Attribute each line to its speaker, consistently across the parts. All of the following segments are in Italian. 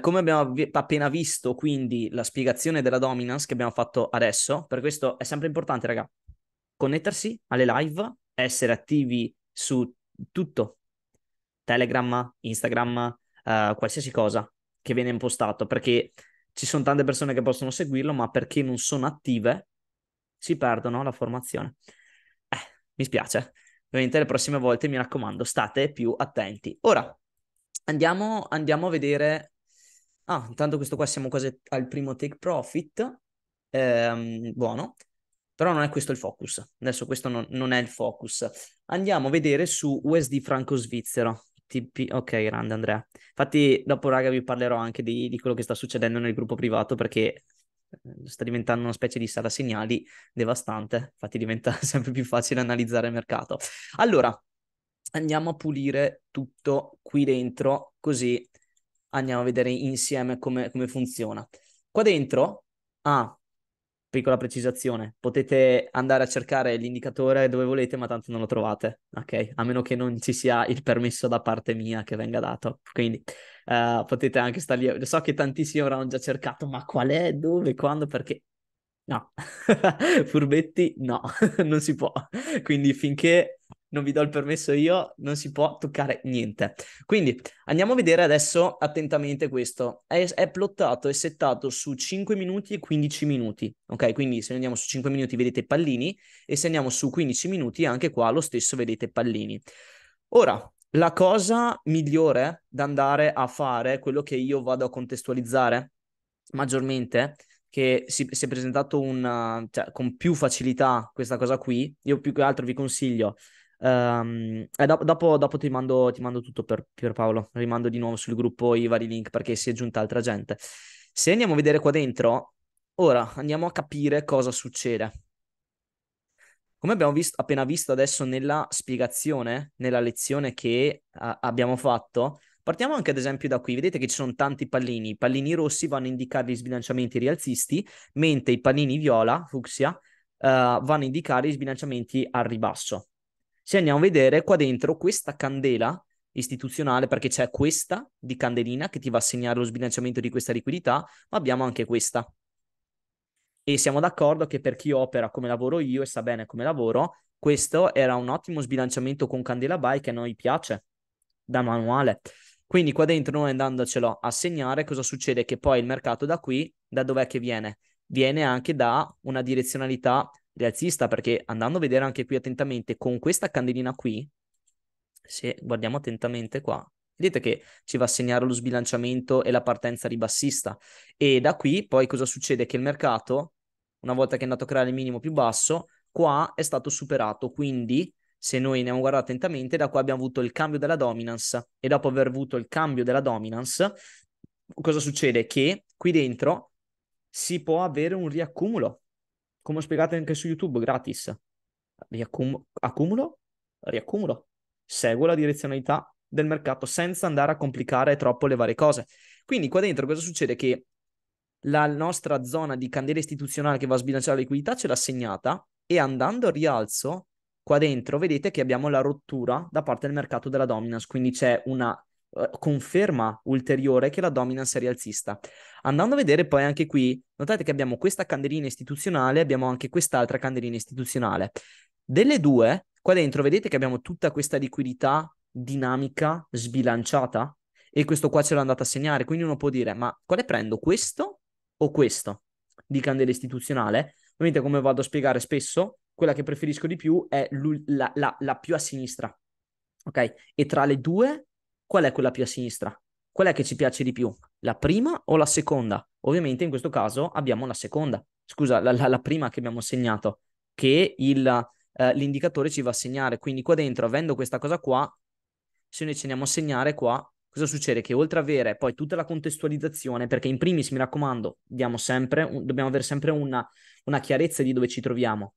Speaker 1: come abbiamo vi- appena visto, quindi la spiegazione della dominance che abbiamo fatto adesso, per questo è sempre importante, raga, connettersi alle live, essere attivi su tutto, Telegram, Instagram, uh, qualsiasi cosa che viene impostato, perché ci sono tante persone che possono seguirlo, ma perché non sono attive si perdono la formazione. Eh, mi spiace. Ovviamente le prossime volte, mi raccomando, state più attenti. Ora, andiamo, andiamo a vedere ah, intanto questo qua siamo quasi al primo take profit, ehm, buono, però non è questo il focus, adesso questo non, non è il focus. Andiamo a vedere su USD franco svizzero. TP... Ok, grande Andrea. Infatti dopo raga vi parlerò anche di, di quello che sta succedendo nel gruppo privato perché eh, sta diventando una specie di sala segnali devastante, infatti diventa sempre più facile analizzare il mercato. Allora, andiamo a pulire tutto qui dentro, così andiamo a vedere insieme come, come funziona. Qua dentro, ah, piccola precisazione, potete andare a cercare l'indicatore dove volete, ma tanto non lo trovate, ok? A meno che non ci sia il permesso da parte mia che venga dato. Quindi uh, potete anche stare lì. Lo so che tantissimi avranno già cercato, ma qual è, dove, quando, perché No, furbetti no, non si può. Quindi finché non vi do il permesso io, non si può toccare niente. Quindi andiamo a vedere adesso attentamente questo. È, è plottato è settato su 5 minuti e 15 minuti. Ok, quindi se andiamo su 5 minuti vedete pallini e se andiamo su 15 minuti anche qua lo stesso vedete pallini. Ora, la cosa migliore da andare a fare, quello che io vado a contestualizzare maggiormente, che si, si, è presentato una, cioè, con più facilità questa cosa qui, io più che altro vi consiglio Um, ehm, e eh, do- dopo, dopo ti, mando, ti, mando, tutto per, per Paolo, rimando di nuovo sul gruppo i vari link perché si è giunta altra gente. Se andiamo a vedere qua dentro, ora andiamo a capire cosa succede. Come abbiamo visto, appena visto adesso nella spiegazione, nella lezione che a- abbiamo fatto, Partiamo anche ad esempio da qui, vedete che ci sono tanti pallini, i pallini rossi vanno a indicare gli sbilanciamenti rialzisti, mentre i pallini viola, fucsia, uh, vanno a indicare gli sbilanciamenti al ribasso. Se andiamo a vedere qua dentro questa candela istituzionale, perché c'è questa di candelina che ti va a segnare lo sbilanciamento di questa liquidità, ma abbiamo anche questa. E siamo d'accordo che per chi opera come lavoro io e sa bene come lavoro, questo era un ottimo sbilanciamento con candela by che a noi piace da manuale. Quindi qua dentro noi andandocelo a segnare, cosa succede? Che poi il mercato da qui, da dov'è che viene? Viene anche da una direzionalità rialzista, perché andando a vedere anche qui attentamente, con questa candelina qui, se guardiamo attentamente qua, vedete che ci va a segnare lo sbilanciamento e la partenza ribassista. E da qui poi cosa succede? Che il mercato, una volta che è andato a creare il minimo più basso, qua è stato superato, quindi se noi ne abbiamo guardato attentamente, da qua abbiamo avuto il cambio della dominance e dopo aver avuto il cambio della dominance, cosa succede? Che qui dentro si può avere un riaccumulo come ho spiegato anche su YouTube, gratis. Riaccum- accumulo, riaccumulo. Seguo la direzionalità del mercato senza andare a complicare troppo le varie cose. Quindi qua dentro cosa succede? Che la nostra zona di candela istituzionale che va a sbilanciare la liquidità ce l'ha segnata e andando a rialzo qua dentro vedete che abbiamo la rottura da parte del mercato della dominance, quindi c'è una eh, conferma ulteriore che la dominance è rialzista. Andando a vedere poi anche qui, notate che abbiamo questa candelina istituzionale, abbiamo anche quest'altra candelina istituzionale. Delle due, qua dentro vedete che abbiamo tutta questa liquidità dinamica sbilanciata e questo qua ce l'ho andato a segnare, quindi uno può dire ma quale prendo questo o questo di candela istituzionale? Ovviamente come vado a spiegare spesso, quella che preferisco di più è la, la, la più a sinistra, ok? E tra le due qual è quella più a sinistra? Qual è che ci piace di più? La prima o la seconda? Ovviamente in questo caso abbiamo la seconda, scusa, la, la, la prima che abbiamo segnato, che il, eh, l'indicatore ci va a segnare. Quindi qua dentro, avendo questa cosa qua, se noi ci andiamo a segnare qua, cosa succede? Che oltre ad avere poi tutta la contestualizzazione, perché in primis, mi raccomando, sempre, un, dobbiamo avere sempre una, una chiarezza di dove ci troviamo.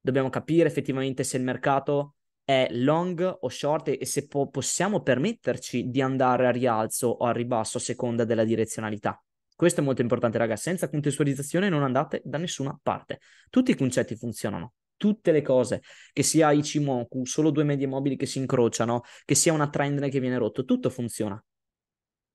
Speaker 1: Dobbiamo capire effettivamente se il mercato è long o short e, se po- possiamo permetterci di andare a rialzo o a ribasso a seconda della direzionalità. Questo è molto importante, ragazzi. Senza contestualizzazione non andate da nessuna parte. Tutti i concetti funzionano. Tutte le cose, che sia Ichimoku, solo due medie mobili che si incrociano, che sia una trend che viene rotto, tutto funziona.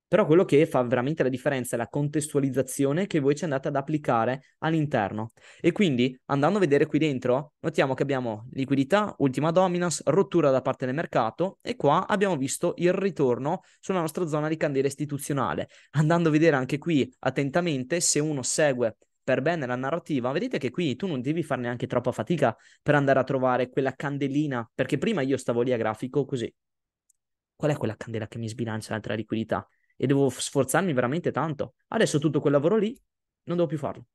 Speaker 1: Però quello che fa veramente la differenza è la contestualizzazione che voi ci andate ad applicare all'interno. E quindi andando a vedere qui dentro, notiamo che abbiamo liquidità, ultima dominance, rottura da parte del mercato e qua abbiamo visto il ritorno sulla nostra zona di candela istituzionale. Andando a vedere anche qui attentamente se uno segue per bene la narrativa, vedete che qui tu non devi fare neanche troppa fatica per andare a trovare quella candelina, perché prima io stavo lì a grafico così. Qual è quella candela che mi sbilancia l'altra liquidità? e devo sforzarmi veramente tanto. Adesso tutto quel lavoro lì non devo più farlo.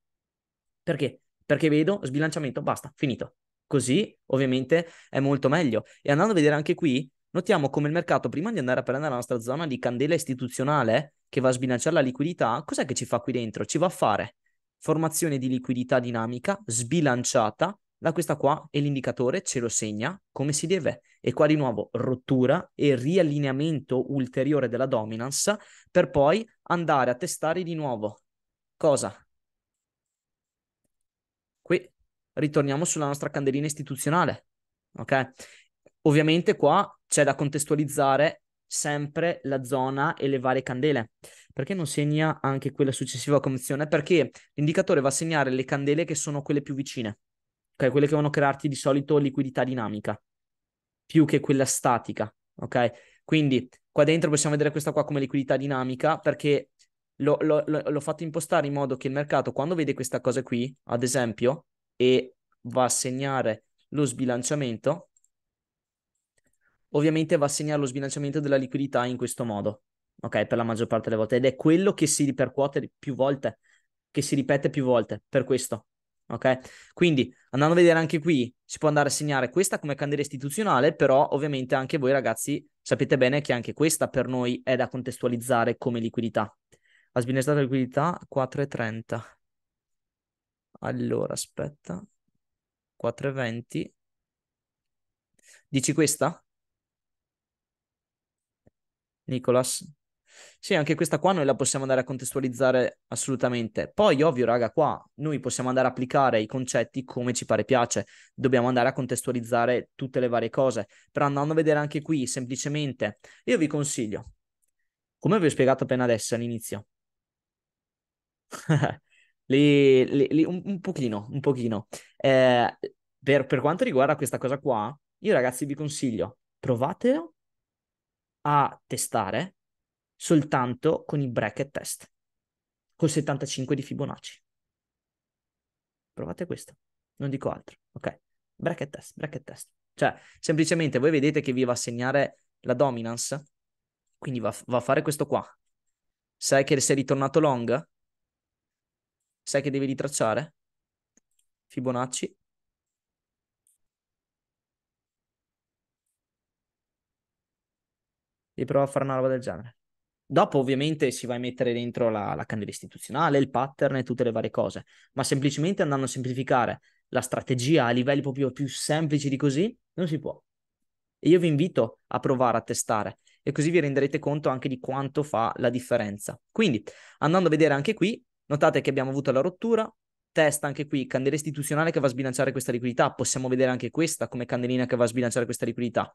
Speaker 1: Perché? Perché vedo sbilanciamento, basta, finito. Così ovviamente è molto meglio. E andando a vedere anche qui, notiamo come il mercato, prima di andare a prendere la nostra zona di candela istituzionale, che va a sbilanciare la liquidità, cos'è che ci fa qui dentro? Ci va a fare formazione di liquidità dinamica sbilanciata da questa qua e l'indicatore ce lo segna come si deve. E qua di nuovo rottura e riallineamento ulteriore della dominance per poi andare a testare di nuovo. Cosa? Qui ritorniamo sulla nostra candelina istituzionale. Ok? Ovviamente qua c'è da contestualizzare sempre la zona e le varie candele. Perché non segna anche quella successiva condizione? Perché l'indicatore va a segnare le candele che sono quelle più vicine ok? Quelle che vanno a crearti di solito liquidità dinamica, più che quella statica, ok? Quindi qua dentro possiamo vedere questa qua come liquidità dinamica perché l'ho, l'ho, l'ho fatto impostare in modo che il mercato quando vede questa cosa qui, ad esempio, e va a segnare lo sbilanciamento, ovviamente va a segnare lo sbilanciamento della liquidità in questo modo, ok? Per la maggior parte delle volte ed è quello che si ripercuote più volte, che si ripete più volte, per questo, Ok? Quindi andando a vedere anche qui, si può andare a segnare questa come candela istituzionale, però ovviamente anche voi ragazzi sapete bene che anche questa per noi è da contestualizzare come liquidità. La sbilanciata liquidità 4,30. Allora, aspetta. 4,20. Dici questa? Nicolas? Sì, anche questa qua noi la possiamo andare a contestualizzare assolutamente. Poi, ovvio, raga, qua noi possiamo andare a applicare i concetti come ci pare piace, dobbiamo andare a contestualizzare tutte le varie cose. Però andando a vedere anche qui, semplicemente, io vi consiglio, come vi ho spiegato appena adesso all'inizio, li, li, li, un, un, pochino, un pochino. Eh, per, per quanto riguarda questa cosa qua, io ragazzi vi consiglio, provatelo a testare soltanto con i bracket test, col 75 di Fibonacci. Provate questo, non dico altro, ok? Bracket test, bracket test. Cioè, semplicemente voi vedete che vi va a segnare la dominance, quindi va, va a fare questo qua. Sai che sei ritornato long? Sai che devi ritracciare? Fibonacci, Devi provare a fare una roba del genere. Dopo ovviamente si va a mettere dentro la, la candela istituzionale, il pattern e tutte le varie cose, ma semplicemente andando a semplificare la strategia a livelli proprio più semplici di così, non si può. E io vi invito a provare a testare e così vi renderete conto anche di quanto fa la differenza. Quindi andando a vedere anche qui, notate che abbiamo avuto la rottura, testa anche qui, candela istituzionale che va a sbilanciare questa liquidità, possiamo vedere anche questa come candelina che va a sbilanciare questa liquidità.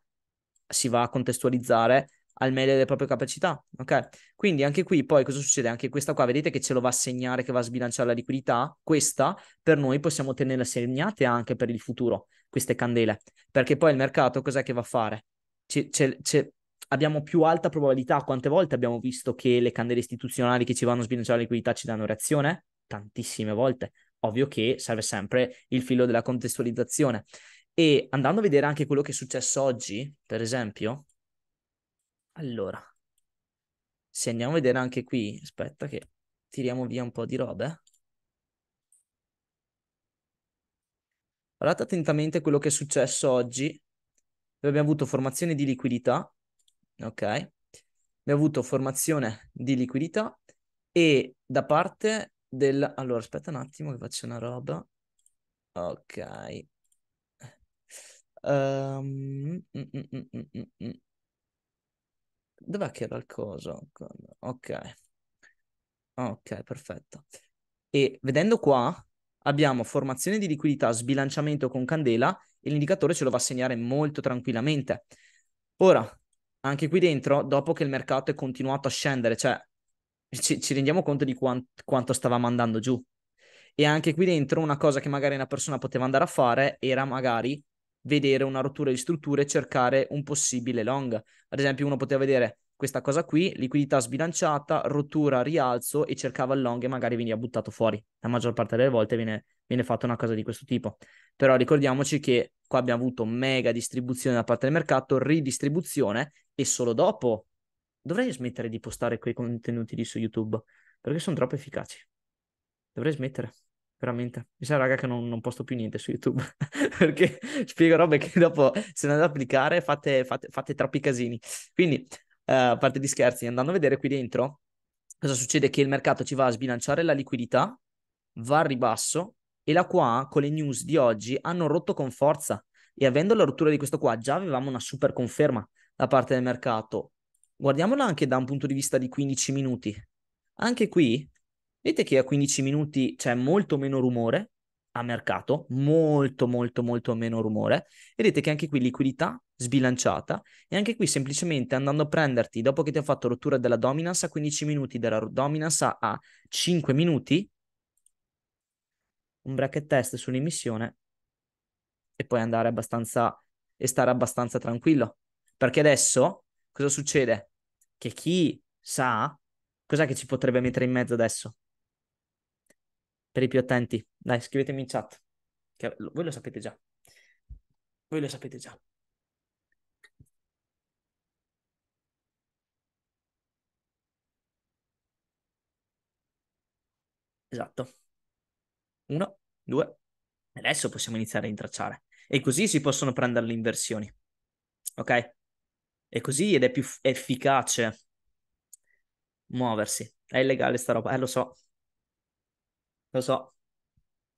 Speaker 1: Si va a contestualizzare al meglio delle proprie capacità. Ok, quindi anche qui poi cosa succede? Anche questa qua, vedete che ce lo va a segnare, che va a sbilanciare la liquidità. Questa per noi possiamo tenerla segnata anche per il futuro, queste candele, perché poi il mercato cos'è che va a fare? C'è, c'è, c'è... abbiamo più alta probabilità. Quante volte abbiamo visto che le candele istituzionali che ci vanno a sbilanciare la liquidità ci danno reazione? Tantissime volte. Ovvio che serve sempre il filo della contestualizzazione. E andando a vedere anche quello che è successo oggi, per esempio, allora, se andiamo a vedere anche qui, aspetta che tiriamo via un po' di robe. Guardate attentamente quello che è successo oggi. abbiamo avuto formazione di liquidità, ok? Abbiamo avuto formazione di liquidità e da parte del... Allora, aspetta un attimo che faccio una roba. Ok. Um... Mm, mm, mm, Dov'è che era il coso? Ok. Ok, perfetto. E vedendo qua abbiamo formazione di liquidità, sbilanciamento con candela e l'indicatore ce lo va a segnare molto tranquillamente. Ora, anche qui dentro, dopo che il mercato è continuato a scendere, cioè ci, ci rendiamo conto di quant- quanto stavamo andando giù. E anche qui dentro una cosa che magari una persona poteva andare a fare era magari vedere una rottura di strutture e cercare un possibile long. Ad esempio, uno poteva vedere questa cosa qui, liquidità sbilanciata, rottura, rialzo e cercava il long e magari veniva buttato fuori. La maggior parte delle volte viene, viene fatta una cosa di questo tipo. Però ricordiamoci che qua abbiamo avuto mega distribuzione da parte del mercato, ridistribuzione e solo dopo dovrei smettere di postare quei contenuti lì su YouTube perché sono troppo efficaci. Dovrei smettere veramente. Mi sa, raga, che non, non posto più niente su YouTube perché spiego robe che dopo, se andate ad applicare, fate, fate, fate troppi casini. Quindi, eh, a parte di scherzi, andando a vedere qui dentro, cosa succede? Che il mercato ci va a sbilanciare la liquidità, va al ribasso e la qua, con le news di oggi, hanno rotto con forza. E avendo la rottura di questo qua, già avevamo una super conferma da parte del mercato. Guardiamola anche da un punto di vista di 15 minuti. Anche qui Vedete che a 15 minuti c'è molto meno rumore a mercato, molto molto molto meno rumore. Vedete che anche qui liquidità sbilanciata e anche qui semplicemente andando a prenderti dopo che ti ha fatto rottura della dominance a 15 minuti, della dominance a, a 5 minuti, un bracket test sull'emissione e poi andare abbastanza e stare abbastanza tranquillo. Perché adesso cosa succede? Che chi sa cos'è che ci potrebbe mettere in mezzo adesso? per i più attenti. Dai, scrivetemi in chat, che voi lo sapete già. Voi lo sapete già. Esatto. Uno, due. Adesso possiamo iniziare a intracciare. E così si possono prendere le inversioni. Ok? E così ed è più efficace muoversi. È illegale sta roba, eh lo so, lo so,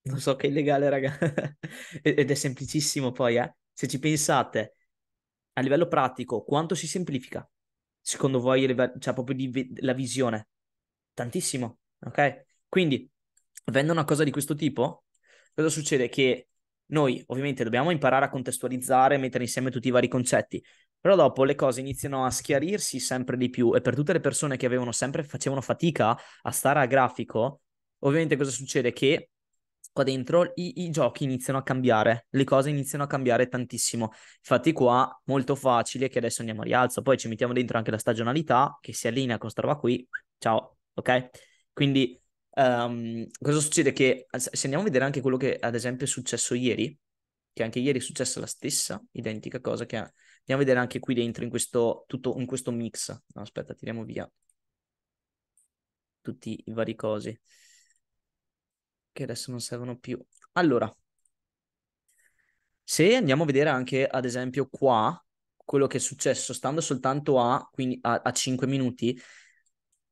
Speaker 1: lo so che è illegale, raga. Ed è semplicissimo poi, eh. Se ci pensate, a livello pratico, quanto si semplifica? Secondo voi, cioè proprio di, la visione? Tantissimo, ok? Quindi, avendo una cosa di questo tipo, cosa succede? Che noi ovviamente dobbiamo imparare a contestualizzare, mettere insieme tutti i vari concetti, però dopo le cose iniziano a schiarirsi sempre di più e per tutte le persone che avevano sempre, facevano fatica a stare a grafico, Ovviamente cosa succede? Che qua dentro i, i, giochi iniziano a cambiare, le cose iniziano a cambiare tantissimo. Infatti qua molto facile che adesso andiamo a rialzo, poi ci mettiamo dentro anche la stagionalità che si allinea con questa roba qui. Ciao, ok? Quindi um, cosa succede? Che se andiamo a vedere anche quello che ad esempio è successo ieri, che anche ieri è successa la stessa identica cosa che andiamo a vedere anche qui dentro in questo, tutto, in questo mix. No, aspetta, tiriamo via tutti i vari cosi che adesso non servono più. Allora, se andiamo a vedere anche, ad esempio, qua, quello che è successo, stando soltanto a, quindi a, a 5 minuti,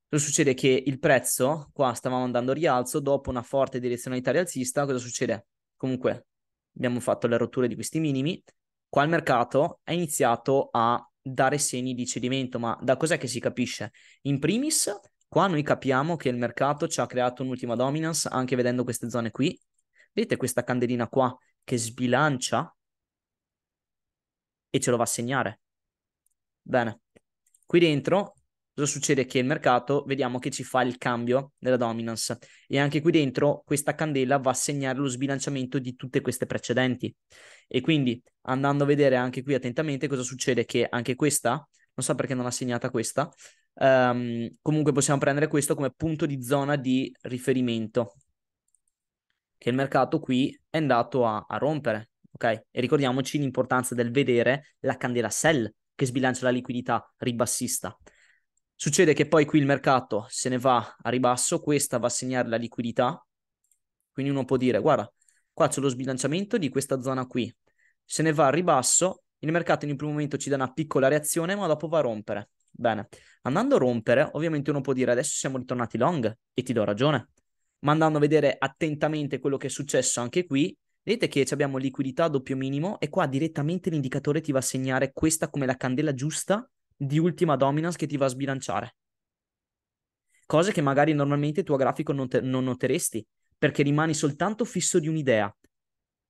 Speaker 1: cosa succede? Che il prezzo, qua stavamo andando a rialzo, dopo una forte direzionalità rialzista, cosa succede? Comunque, abbiamo fatto le rotture di questi minimi, qua il mercato è iniziato a dare segni di cedimento, ma da cos'è che si capisce? In primis Qua noi capiamo che il mercato ci ha creato un'ultima dominance anche vedendo queste zone qui. Vedete questa candelina qua che sbilancia e ce lo va a segnare. Bene. Qui dentro cosa succede? Che il mercato vediamo che ci fa il cambio della dominance e anche qui dentro questa candela va a segnare lo sbilanciamento di tutte queste precedenti. E quindi andando a vedere anche qui attentamente cosa succede che anche questa, non so perché non ha segnata questa, Um, comunque possiamo prendere questo come punto di zona di riferimento che il mercato qui è andato a, a rompere, ok? E ricordiamoci l'importanza del vedere la candela sell che sbilancia la liquidità ribassista. Succede che poi qui il mercato se ne va a ribasso, questa va a segnare la liquidità, quindi uno può dire, guarda, qua c'è lo sbilanciamento di questa zona qui, se ne va a ribasso, il mercato in un primo momento ci dà una piccola reazione, ma dopo va a rompere. Bene, andando a rompere, ovviamente uno può dire adesso siamo ritornati long e ti do ragione, ma andando a vedere attentamente quello che è successo anche qui, vedete che abbiamo liquidità a doppio minimo e qua direttamente l'indicatore ti va a segnare questa come la candela giusta di ultima dominance che ti va a sbilanciare. Cose che magari normalmente il tuo grafico non, te- non noteresti, perché rimani soltanto fisso di un'idea.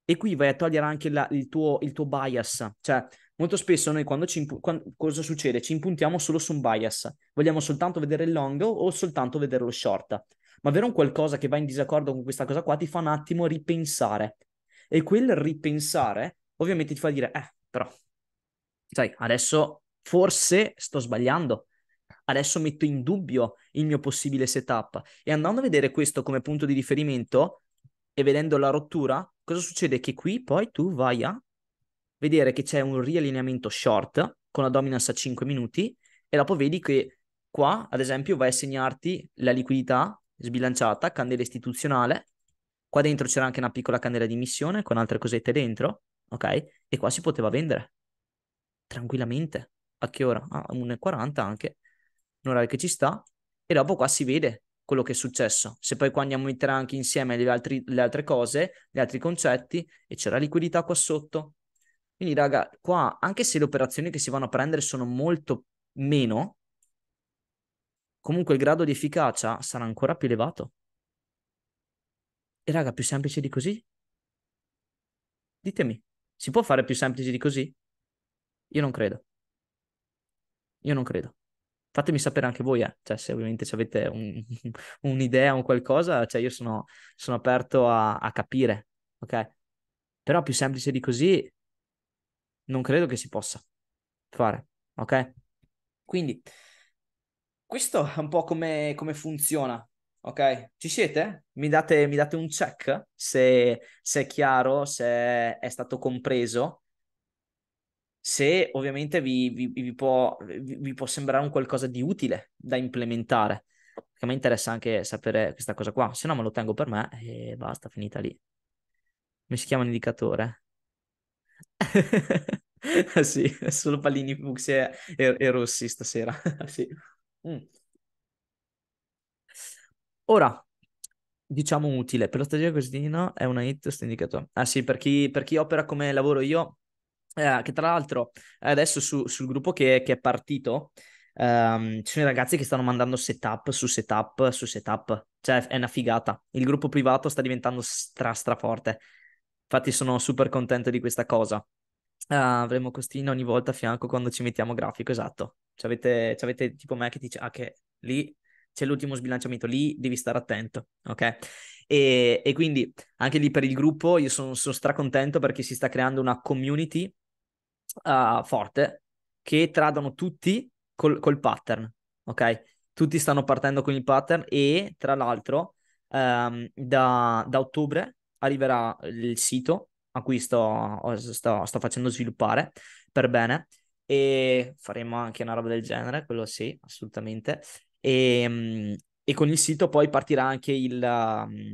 Speaker 1: E qui vai a togliere anche la, il, tuo, il tuo bias, cioè Molto spesso noi quando ci impu- quando, cosa succede? Ci impuntiamo solo su un bias, vogliamo soltanto vedere il long o soltanto vedere lo short. Ma avere un qualcosa che va in disaccordo con questa cosa qua ti fa un attimo ripensare. E quel ripensare ovviamente ti fa dire, eh, però, sai, adesso forse sto sbagliando, adesso metto in dubbio il mio possibile setup. E andando a vedere questo come punto di riferimento e vedendo la rottura, cosa succede? Che qui poi tu vai a vedere che c'è un riallineamento short con la dominance a 5 minuti e dopo vedi che qua, ad esempio, vai a segnarti la liquidità sbilanciata, candela istituzionale, qua dentro c'era anche una piccola candela di missione con altre cosette dentro, ok? E qua si poteva vendere tranquillamente. A che ora? Ah, a Ah, 1,40 anche, un'ora che ci sta. E dopo qua si vede quello che è successo. Se poi qua andiamo a mettere anche insieme le, altri, le altre cose, gli altri concetti, e c'era liquidità qua sotto, quindi, raga, qua, anche se le operazioni che si vanno a prendere sono molto meno, comunque il grado di efficacia sarà ancora più elevato. E raga, più semplice di così? Ditemi, si può fare più semplice di così? Io non credo. Io non credo. Fatemi sapere anche voi, eh. cioè, se ovviamente se avete un, un'idea o qualcosa, cioè io sono, sono aperto a, a capire, ok? Però più semplice di così non credo che si possa fare, ok? Quindi questo è un po' come, come funziona, ok? Ci siete? Mi date, mi date un check se, se è chiaro, se è stato compreso? se ovviamente vi, vi, vi, può, vi, può, sembrare un qualcosa di utile da implementare. Perché me interessa anche sapere questa cosa qua, se no me lo tengo per me e basta, finita lì. Come si chiama l'indicatore? sì, solo pallini fucsia e, e, rossi stasera. Eh sì. Mm. Ora, diciamo utile, per la strategia cosina è una hit questo indicatore. Ah sì, per chi, per chi opera come lavoro io, eh, che tra l'altro adesso su, sul gruppo che, che è partito, Um, ci sono i ragazzi che stanno mandando setup su setup su setup, cioè è una figata. Il gruppo privato sta diventando stra stra forte. Infatti sono super contento di questa cosa. Uh, avremo costino ogni volta a fianco quando ci mettiamo grafico, esatto. C'avete, c'avete tipo me che dice, ah che lì c'è l'ultimo sbilanciamento, lì devi stare attento, ok? E, e quindi anche lì per il gruppo io sono, sono stracontento perché si sta creando una community uh, forte che tradano tutti col, col pattern, ok? Tutti stanno partendo con il pattern e tra l'altro um, da, da ottobre arriverà il sito a cui sto, sto, sto facendo sviluppare per bene e faremo anche una roba del genere, quello sì, assolutamente. E, ehm, e con il sito poi partirà anche il,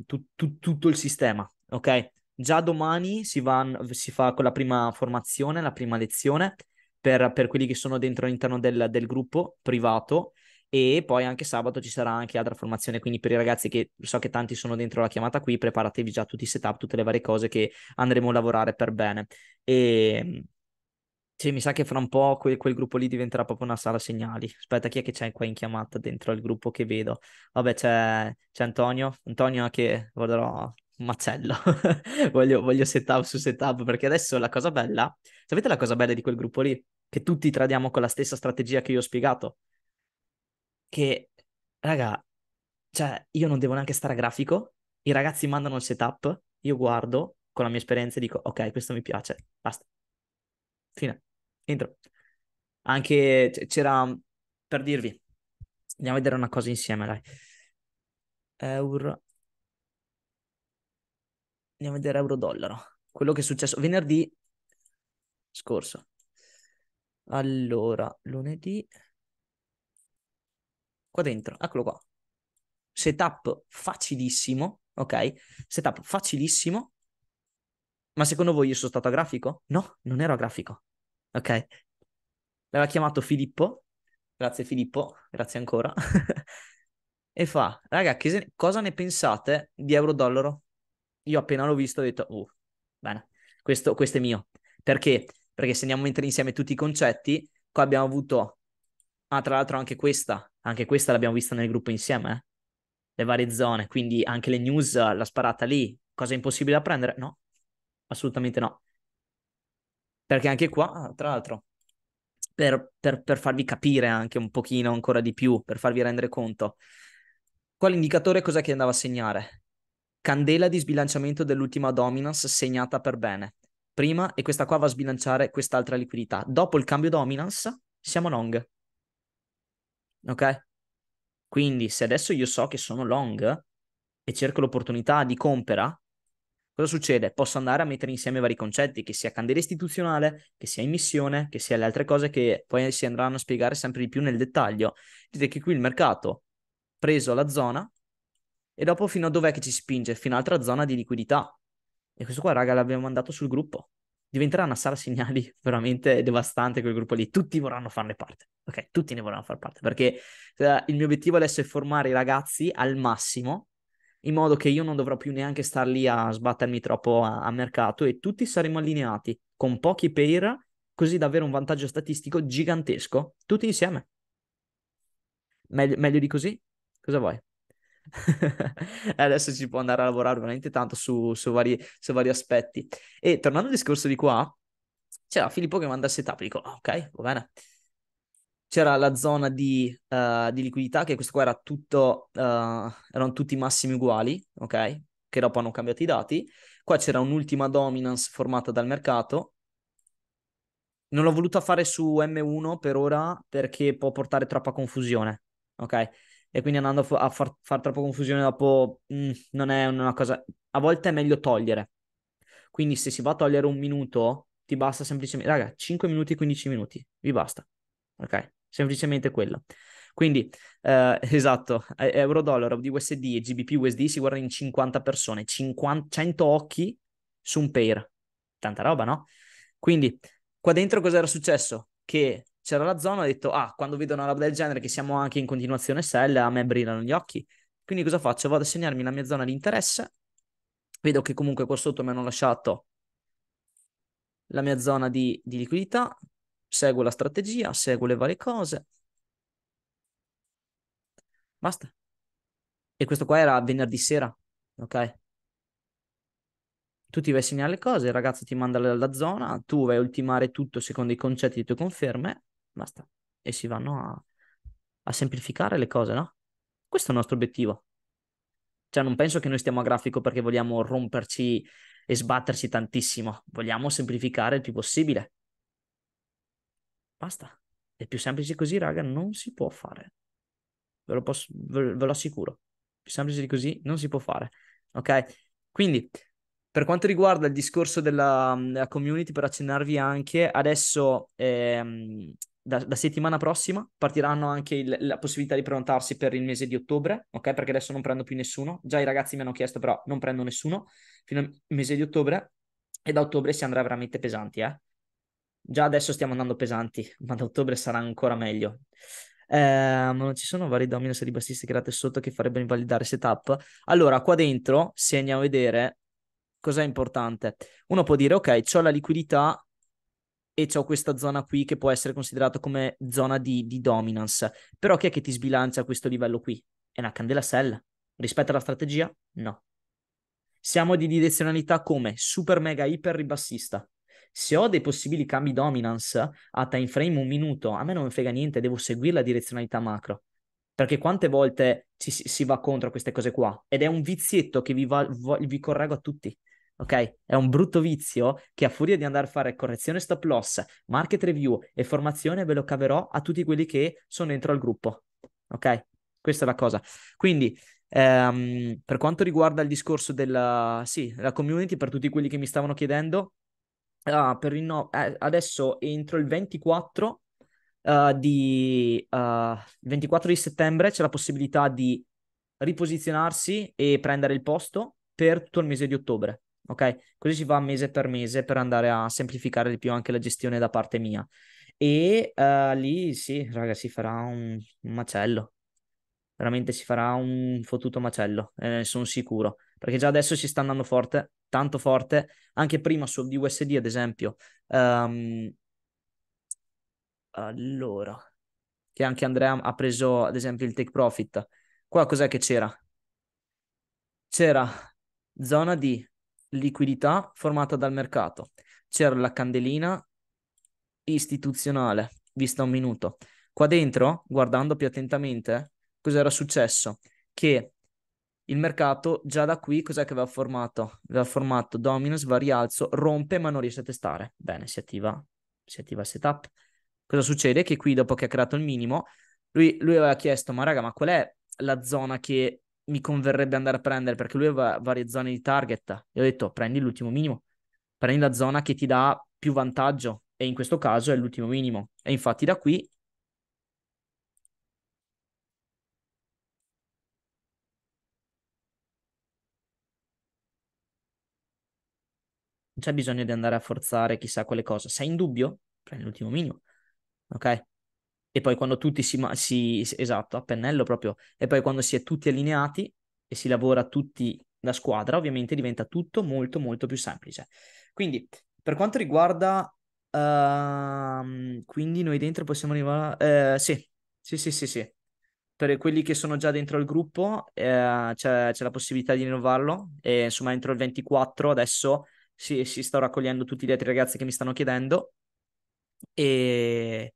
Speaker 1: tu, um, tu, tutto il sistema, ok? Già domani si, va, si fa con la prima formazione, la prima lezione per, per quelli che sono dentro all'interno del, del gruppo privato e poi anche sabato ci sarà anche altra formazione, quindi per i ragazzi che so che tanti sono dentro la chiamata qui, preparatevi già tutti i setup, tutte le varie cose che andremo a lavorare per bene. E ehm, sì, mi sa che fra un po' quel, quel, gruppo lì diventerà proprio una sala segnali. Aspetta, chi è che c'è qua in chiamata dentro il gruppo che vedo? Vabbè, c'è, c'è Antonio. Antonio che guarderò un macello. voglio, voglio setup su setup perché adesso la cosa bella, sapete la cosa bella di quel gruppo lì? Che tutti tradiamo con la stessa strategia che io ho spiegato che, raga, cioè io non devo neanche stare a grafico, i ragazzi mandano il setup, io guardo con la mia esperienza e dico, ok, questo mi piace, basta. Fine, Entro. Anche c'era, per dirvi, andiamo a vedere una cosa insieme, dai. Euro. Andiamo a vedere euro-dollaro. Quello che è successo venerdì scorso. Allora, lunedì qua dentro, eccolo qua. Setup facilissimo, ok? Setup facilissimo. Ma secondo voi io sono stato a grafico? No, non ero a grafico, ok? L'aveva chiamato Filippo, grazie Filippo, grazie ancora. e fa, raga, se... cosa ne pensate di euro-dollaro? Io appena l'ho visto ho detto, uh, bene, questo, questo è mio. Perché? Perché se andiamo a mettere insieme tutti i concetti, qua abbiamo avuto, ah tra l'altro anche questa anche questa l'abbiamo vista nel gruppo insieme, eh? le varie zone, quindi anche le news, la sparata lì, cosa impossibile da prendere? No, assolutamente no. Perché anche qua, tra l'altro, per, per, per farvi capire anche un pochino ancora di più, per farvi rendere conto, quale indicatore cos'è che andava a segnare? Candela di sbilanciamento dell'ultima dominance segnata per bene. Prima, e questa qua va a sbilanciare quest'altra liquidità. Dopo il cambio dominance, siamo long. Ok? Quindi se adesso io so che sono long e cerco l'opportunità di compra, cosa succede? Posso andare a mettere insieme vari concetti, che sia candela istituzionale, che sia emissione, che sia le altre cose che poi si andranno a spiegare sempre di più nel dettaglio. Vedete che qui il mercato preso la zona e dopo fino a dov'è che ci spinge? Fino ad altra zona di liquidità. E questo qua, raga, l'abbiamo mandato sul gruppo diventerà una sala segnali veramente devastante quel gruppo lì. Tutti vorranno farne parte, ok? Tutti ne vorranno far parte perché eh, il mio obiettivo adesso è formare i ragazzi al massimo in modo che io non dovrò più neanche star lì a sbattermi troppo a, a mercato e tutti saremo allineati con pochi pair, così da avere un vantaggio statistico gigantesco, tutti insieme. Meglio, meglio di così? Cosa vuoi? Adesso ci può andare a lavorare veramente tanto su, su, vari, su vari aspetti. E tornando al discorso di qua, c'era Filippo che manda setup, dico ah, ok, va bene. C'era la zona di, uh, di, liquidità, che questo qua era tutto, uh, erano tutti massimi uguali, ok? Che dopo hanno cambiato i dati. Qua c'era un'ultima dominance formata dal mercato. Non l'ho voluta fare su M1 per ora perché può portare troppa confusione, ok? e quindi andando a far, far troppo confusione dopo mh, mm, non è una cosa... A volte è meglio togliere. Quindi se si va a togliere un minuto, ti basta semplicemente... Raga, 5 minuti, 15 minuti, vi basta. Ok? Semplicemente quello. Quindi, eh, esatto, euro-dollaro di USD e GBP-USD si guardano in 50 persone, 50, 100 occhi su un pair. Tanta roba, no? Quindi, qua dentro cosa era successo? Che c'era la zona, ho detto, ah, quando vedo una roba del genere, che siamo anche in continuazione sell, a me brillano gli occhi. Quindi cosa faccio? Vado a segnarmi la mia zona di interesse, vedo che comunque qua sotto mi hanno lasciato la mia zona di, di liquidità, seguo la strategia, seguo le varie cose. Basta. E questo qua era venerdì sera, ok? tu ti vai a segnare le cose, il ragazzo ti manda la, zona, tu vai a ultimare tutto secondo i concetti e le tue conferme basta. E si vanno a, a semplificare le cose, no? Questo è il nostro obiettivo. Cioè, non penso che noi stiamo a grafico perché vogliamo romperci e sbatterci tantissimo. Vogliamo semplificare il più possibile. Basta. È più semplice così, raga, non si può fare. Ve lo, posso, ve, ve lo assicuro. Più semplice di così non si può fare. Ok? Quindi per quanto riguarda il discorso della, mm, della community, per accennarvi anche, adesso ehm, da, da, settimana prossima partiranno anche il, la possibilità di prenotarsi per il mese di ottobre, ok? Perché adesso non prendo più nessuno. Già i ragazzi mi hanno chiesto, però non prendo nessuno fino al mese di ottobre. E da ottobre si andrà veramente pesanti, eh? Già adesso stiamo andando pesanti, ma da ottobre sarà ancora meglio. Eh, non ci sono vari domino se di bassiste create sotto che farebbero invalidare setup. Allora, qua dentro, se andiamo a vedere, Cos'è importante? Uno può dire, ok, ho la liquidità e ho questa zona qui che può essere considerata come zona di, di dominance, però chi è che ti sbilancia a questo livello qui? È una candela sell. Rispetto alla strategia? No. Siamo di direzionalità come super mega iper ribassista. Se ho dei possibili cambi dominance a time frame un minuto, a me non mi frega niente, devo seguire la direzionalità macro. Perché quante volte ci, si va contro queste cose qua? Ed è un vizietto che vi, va, vi correggo a tutti ok? È un brutto vizio che a furia di andare a fare correzione stop loss, market review e formazione ve lo caverò a tutti quelli che sono dentro al gruppo, ok? Questa è la cosa. Quindi, ehm, per quanto riguarda il discorso della sì, la community, per tutti quelli che mi stavano chiedendo, ah, per il no, eh, adesso entro il 24 uh, eh, di uh, eh, 24 di settembre c'è la possibilità di riposizionarsi e prendere il posto per tutto il mese di ottobre ok? Così si va mese per mese per andare a semplificare di più anche la gestione da parte mia. E uh, lì sì, raga, si farà un, un macello. Veramente si farà un fottuto macello, eh, ne sono sicuro. Perché già adesso si sta andando forte, tanto forte. Anche prima su di USD, ad esempio. Um, allora, che anche Andrea ha preso, ad esempio, il take profit. Qua cos'è che c'era? C'era zona di liquidità formata dal mercato. C'era la candelina istituzionale, vista un minuto. Qua dentro, guardando più attentamente, cosa era successo? Che il mercato già da qui cos'è che aveva formato? Aveva formato dominos, va rialzo, rompe ma non riesce a testare. Bene, si attiva, si attiva il setup. Cosa succede? Che qui dopo che ha creato il minimo, lui, lui aveva chiesto, ma raga, ma qual è la zona che mi converrebbe andare a prendere perché lui aveva varie zone di target. E ho detto prendi l'ultimo minimo, prendi la zona che ti dà più vantaggio e in questo caso è l'ultimo minimo. E infatti da qui non c'è bisogno di andare a forzare chissà quelle cose Sei in dubbio? Prendi l'ultimo minimo. Ok? e poi quando tutti si, si, esatto, a pennello proprio, e poi quando si è tutti allineati e si lavora tutti da squadra, ovviamente diventa tutto molto molto più semplice. Quindi, per quanto riguarda, uh, quindi noi dentro possiamo arrivare, uh, sì, sì, sì, sì, sì. Per quelli che sono già dentro il gruppo uh, c'è, c'è, la possibilità di rinnovarlo, e, insomma entro il 24 adesso si, si sto raccogliendo tutti gli altri ragazzi che mi stanno chiedendo e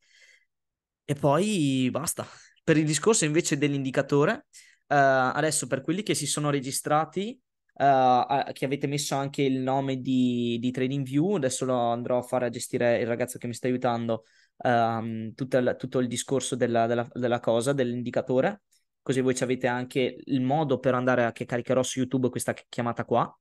Speaker 1: e poi basta. Per il discorso invece dell'indicatore, eh, adesso per quelli che si sono registrati, eh, che avete messo anche il nome di, di TradingView, adesso lo andrò a fare a gestire il ragazzo che mi sta aiutando, ehm, tutto, il, tutto, il, discorso della, della, della cosa, dell'indicatore, così voi avete anche il modo per andare a che caricherò su YouTube questa chiamata qua,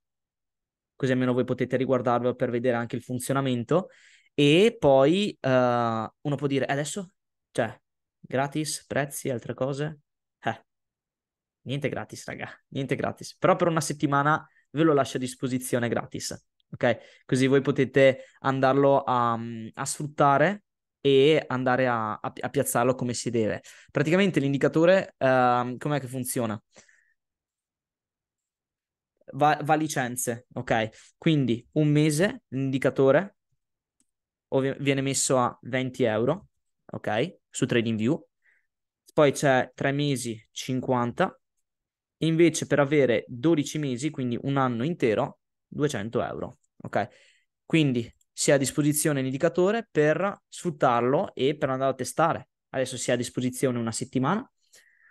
Speaker 1: così almeno voi potete riguardarlo per vedere anche il funzionamento. E poi uh, uno può dire adesso cioè, gratis, prezzi, altre cose? Eh, niente gratis, raga, niente gratis. Però per una settimana ve lo lascio a disposizione gratis, ok? Così voi potete andarlo a, mm, a sfruttare e andare a, a, a, piazzarlo come si deve. Praticamente l'indicatore, uh, com'è che funziona? Va, va, licenze, ok? Quindi un mese l'indicatore ovvi- viene messo a 20 euro, ok? su TradingView, poi c'è 3 mesi 50, invece per avere 12 mesi, quindi un anno intero, 200 euro. Ok, quindi si ha a disposizione l'indicatore per sfruttarlo e per andare a testare. Adesso si ha a disposizione una settimana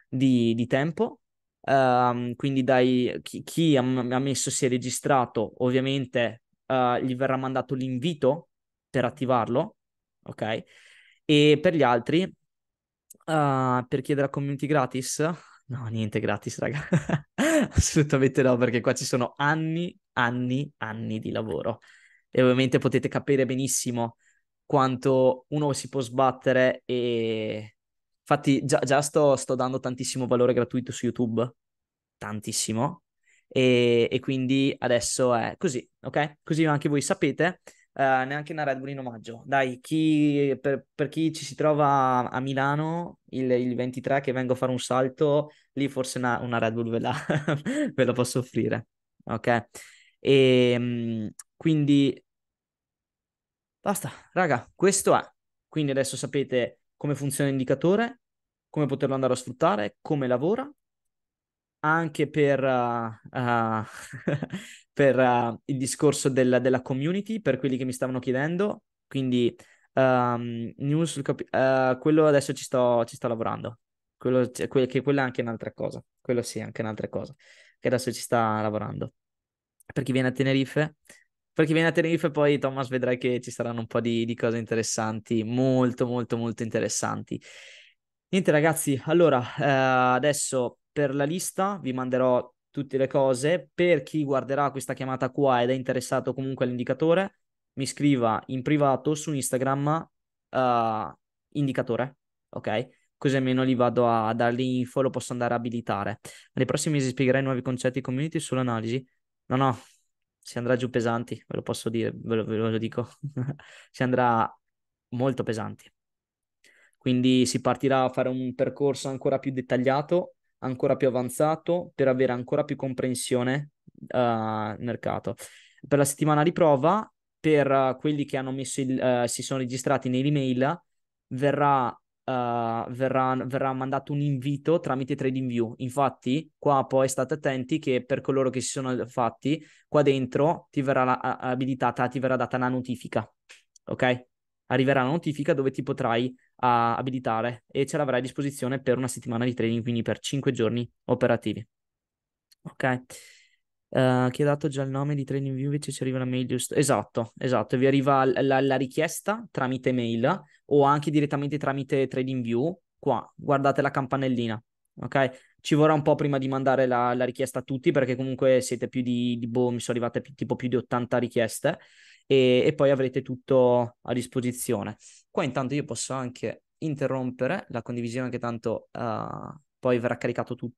Speaker 1: di, di tempo. Um, quindi dai, chi, chi ha, ha, messo si è registrato, ovviamente uh, gli verrà mandato l'invito per attivarlo, ok? E per gli altri, uh, per chiedere la community gratis, no, niente gratis, raga. Assolutamente no, perché qua ci sono anni, anni, anni di lavoro. E ovviamente potete capire benissimo quanto uno si può sbattere e... Infatti già, già sto, sto dando tantissimo valore gratuito su YouTube, tantissimo, e, e, quindi adesso è così, ok? Così anche voi sapete Uh, neanche una Red Bull in omaggio. Dai, chi, per, per, chi ci si trova a Milano il, il, 23 che vengo a fare un salto, lì forse una, una Red Bull ve la, ve la, posso offrire. Ok? E, ehm, quindi basta, raga, questo è. Quindi adesso sapete come funziona l'indicatore, come poterlo andare a sfruttare, come lavora anche per, uh, uh, per uh, il discorso del, della community, per quelli che mi stavano chiedendo. Quindi, um, news, cap- eh, quello adesso ci sto, ci sto lavorando. Quello, que- che quella è anche un'altra cosa. Quello sì, anche un'altra cosa. Che adesso ci sta lavorando. Per chi viene a Tenerife, per chi viene a Tenerife, poi Thomas vedrai che ci saranno un po' di, di, cose interessanti, molto molto molto interessanti. Niente ragazzi, allora eh, adesso per la lista, vi manderò tutte le cose. Per chi guarderà questa chiamata qua ed è interessato comunque all'indicatore, mi scriva in privato su Instagram uh, indicatore, ok? Così almeno lì vado a dargli info, lo posso andare a abilitare. Nei prossimi mesi spiegherai nuovi concetti community sull'analisi. No, no, si andrà giù pesanti, ve lo posso dire, ve lo, ve lo dico. si andrà molto pesanti. Quindi si partirà a fare un percorso ancora più dettagliato ancora più avanzato per avere ancora più comprensione del eh, uh, mercato. Per la settimana di prova, per uh, quelli che hanno messo il, uh, si sono registrati nell'email, verrà, verrà, verrà mandato un invito tramite TradingView. Infatti, qua poi state attenti che per coloro che si sono fatti, qua dentro ti verrà la, abilitata, ti verrà data una notifica. Ok? Arriverà la notifica dove ti potrai a abilitare e ce l'avrai a disposizione per una settimana di trading, quindi per 5 giorni operativi. Ok. Uh, chi ha dato già il nome di TradingView invece ci arriva la mail giusto. Esatto, esatto, vi arriva la, la, la richiesta tramite mail o anche direttamente tramite TradingView. Qua, guardate la campanellina, ok? Ci vorrà un po' prima di mandare la, la richiesta a tutti perché comunque siete più di, di boh, mi sono arrivate più, tipo più di 80 richieste e, e poi avrete tutto a disposizione. Qua intanto io posso anche interrompere la condivisione che tanto uh, poi verrà caricato tutto